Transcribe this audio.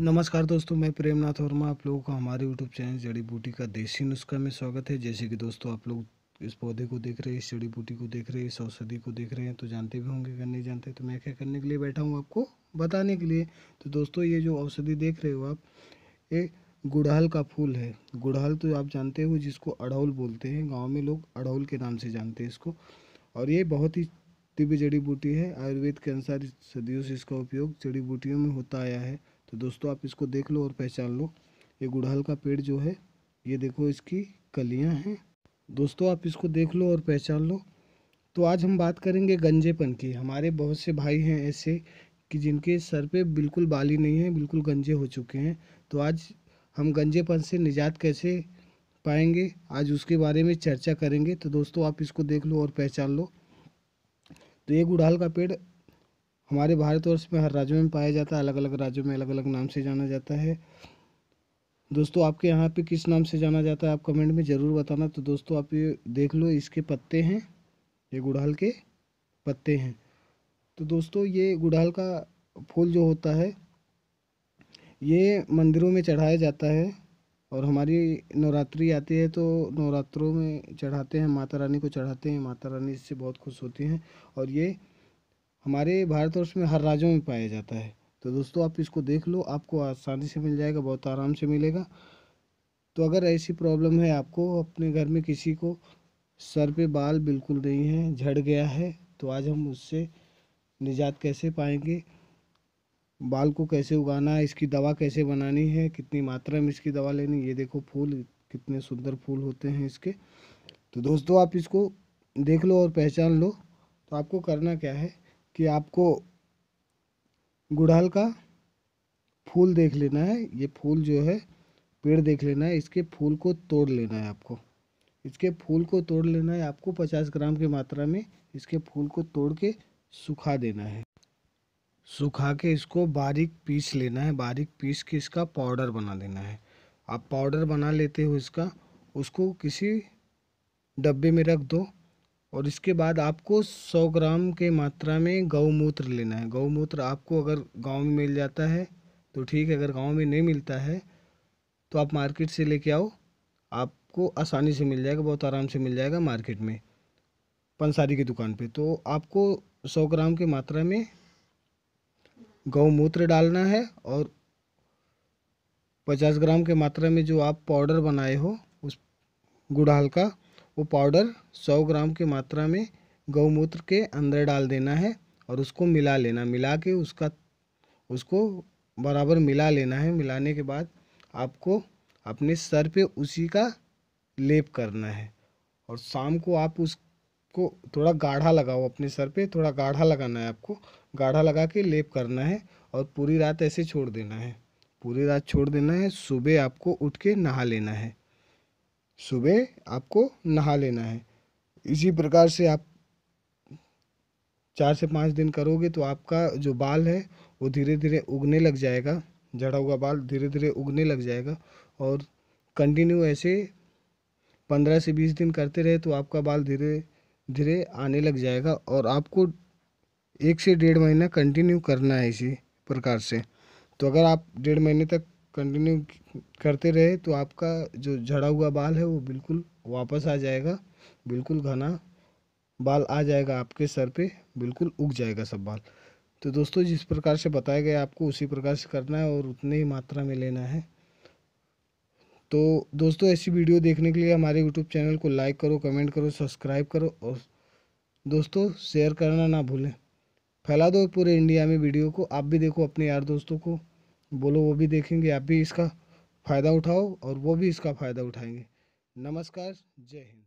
नमस्कार दोस्तों मैं प्रेमनाथ वर्मा आप लोगों का हमारे यूट्यूब चैनल जड़ी बूटी का देसी नुस्खा में स्वागत है जैसे कि दोस्तों आप लोग इस पौधे को देख रहे हैं इस जड़ी बूटी को देख रहे हैं इस औषधि को देख रहे हैं तो जानते भी होंगे अगर नहीं जानते तो मैं क्या करने के लिए बैठा हूँ आपको बताने के लिए तो दोस्तों ये जो औषधि देख रहे हो आप ये गुड़हल का फूल है गुड़हल तो आप जानते हो जिसको अड़ौल बोलते हैं गाँव में लोग अड़ौल के नाम से जानते हैं इसको और ये बहुत ही दिव्य जड़ी बूटी है आयुर्वेद के अनुसार सदियों से इसका उपयोग जड़ी बूटियों में होता आया है तो दोस्तों आप इसको देख लो और पहचान लो ये गुड़हल का पेड़ जो है ये देखो इसकी कलियां हैं दोस्तों आप इसको देख लो और पहचान लो तो आज हम बात करेंगे गंजेपन की हमारे बहुत से भाई हैं ऐसे कि जिनके सर पे बिल्कुल बाली नहीं है बिल्कुल गंजे हो चुके हैं तो आज हम गंजेपन से निजात कैसे पाएंगे आज उसके बारे में चर्चा करेंगे तो दोस्तों आप इसको देख लो और पहचान लो तो ये गुड़हल का पेड़ हमारे भारतवर्ष में हर राज्यों में पाया जाता है अलग अलग राज्यों में अलग अलग नाम से जाना जाता है दोस्तों आपके यहाँ पे किस नाम से जाना जाता है आप कमेंट में ज़रूर बताना तो दोस्तों आप ये देख लो इसके पत्ते हैं ये गुड़हल के पत्ते हैं तो दोस्तों ये गुड़हल का फूल जो होता है ये मंदिरों में चढ़ाया जाता है और हमारी नवरात्रि आती है तो नवरात्रों में चढ़ाते हैं माता रानी को चढ़ाते हैं माता रानी इससे बहुत खुश होती हैं और ये हमारे भारतवर्ष में हर राज्यों में पाया जाता है तो दोस्तों आप इसको देख लो आपको आसानी से मिल जाएगा बहुत आराम से मिलेगा तो अगर ऐसी प्रॉब्लम है आपको अपने घर में किसी को सर पे बाल बिल्कुल नहीं है झड़ गया है तो आज हम उससे निजात कैसे पाएंगे बाल को कैसे उगाना है इसकी दवा कैसे बनानी है कितनी मात्रा में इसकी दवा लेनी ये देखो फूल कितने सुंदर फूल होते हैं इसके तो दोस्तों आप इसको देख लो और पहचान लो तो आपको करना क्या है कि आपको गुड़हल का फूल देख लेना है ये फूल जो है पेड़ देख लेना है इसके फूल को तोड़ लेना है आपको इसके फूल को तोड़ लेना है आपको पचास ग्राम की मात्रा में इसके फूल को तोड़ के सुखा देना है सुखा के इसको बारीक पीस लेना है बारीक पीस के इसका पाउडर बना लेना है आप पाउडर बना लेते हो इसका उसको किसी डब्बे में रख दो और इसके बाद आपको सौ ग्राम के मात्रा में गौमूत्र लेना है गौमूत्र आपको अगर गांव में मिल जाता है तो ठीक है अगर गांव में नहीं मिलता है तो आप मार्केट से लेके आओ आपको आसानी से मिल जाएगा बहुत आराम से मिल जाएगा मार्केट में पंसारी की दुकान पे तो आपको सौ ग्राम की मात्रा में गौमूत्र डालना है और पचास ग्राम के मात्रा में जो आप पाउडर बनाए हो उस गुड़हल का वो पाउडर 100 ग्राम की मात्रा में गौमूत्र के अंदर डाल देना है और उसको मिला लेना मिला के उसका उसको बराबर मिला लेना है मिलाने के बाद आपको अपने सर पे उसी का लेप करना है और शाम को आप उसको थोड़ा गाढ़ा लगाओ अपने सर पे थोड़ा गाढ़ा लगाना है आपको गाढ़ा लगा के लेप करना है और पूरी रात ऐसे छोड़ देना है पूरी रात छोड़ देना है सुबह आपको उठ के नहा लेना है सुबह आपको नहा लेना है इसी प्रकार से आप चार से पाँच दिन करोगे तो आपका जो बाल है वो धीरे धीरे उगने लग जाएगा जड़ा हुआ बाल धीरे धीरे उगने लग जाएगा और कंटिन्यू ऐसे पंद्रह से बीस दिन करते रहे तो आपका बाल धीरे धीरे आने लग जाएगा और आपको एक से डेढ़ महीना कंटिन्यू करना है इसी प्रकार से तो अगर आप डेढ़ महीने तक कंटिन्यू करते रहे तो आपका जो झड़ा हुआ बाल है वो बिल्कुल वापस आ जाएगा बिल्कुल घना बाल आ जाएगा आपके सर पे बिल्कुल उग जाएगा सब बाल तो दोस्तों जिस प्रकार से बताया गया आपको उसी प्रकार से करना है और उतनी ही मात्रा में लेना है तो दोस्तों ऐसी वीडियो देखने के लिए हमारे यूट्यूब चैनल को लाइक करो कमेंट करो सब्सक्राइब करो और दोस्तों शेयर करना ना भूलें फैला दो पूरे इंडिया में वीडियो को आप भी देखो अपने यार दोस्तों को बोलो वो भी देखेंगे आप भी इसका फ़ायदा उठाओ और वो भी इसका फ़ायदा उठाएंगे नमस्कार जय हिंद